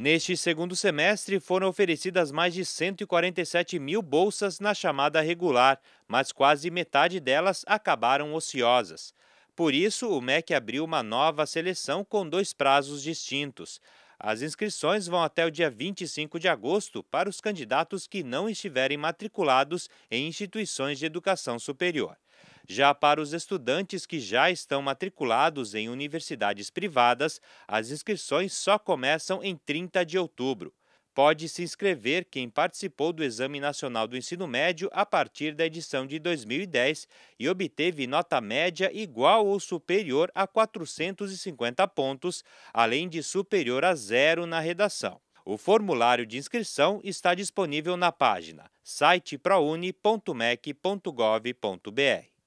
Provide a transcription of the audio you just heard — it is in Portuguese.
Neste segundo semestre, foram oferecidas mais de 147 mil bolsas na chamada regular, mas quase metade delas acabaram ociosas. Por isso, o MEC abriu uma nova seleção com dois prazos distintos. As inscrições vão até o dia 25 de agosto para os candidatos que não estiverem matriculados em instituições de educação superior. Já para os estudantes que já estão matriculados em universidades privadas, as inscrições só começam em 30 de outubro. Pode se inscrever quem participou do Exame Nacional do Ensino Médio a partir da edição de 2010 e obteve nota média igual ou superior a 450 pontos, além de superior a zero na redação. O formulário de inscrição está disponível na página siteproune.mec.gov.br.